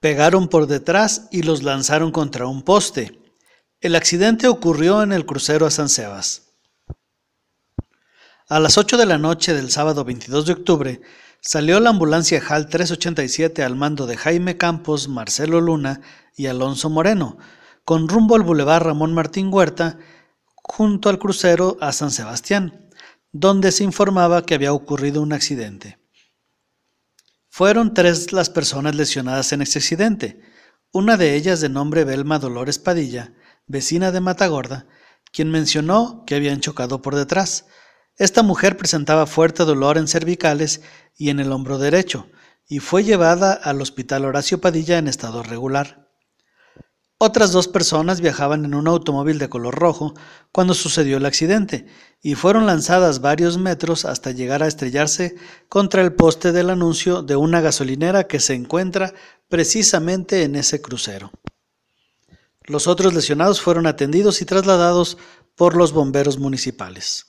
Pegaron por detrás y los lanzaron contra un poste. El accidente ocurrió en el crucero a San Sebas. A las 8 de la noche del sábado 22 de octubre, salió la ambulancia HAL 387 al mando de Jaime Campos, Marcelo Luna y Alonso Moreno, con rumbo al Boulevard Ramón Martín Huerta, junto al crucero a San Sebastián, donde se informaba que había ocurrido un accidente. Fueron tres las personas lesionadas en este accidente, una de ellas de nombre Belma Dolores Padilla, vecina de Matagorda, quien mencionó que habían chocado por detrás. Esta mujer presentaba fuerte dolor en cervicales y en el hombro derecho, y fue llevada al Hospital Horacio Padilla en estado regular. Otras dos personas viajaban en un automóvil de color rojo cuando sucedió el accidente y fueron lanzadas varios metros hasta llegar a estrellarse contra el poste del anuncio de una gasolinera que se encuentra precisamente en ese crucero. Los otros lesionados fueron atendidos y trasladados por los bomberos municipales.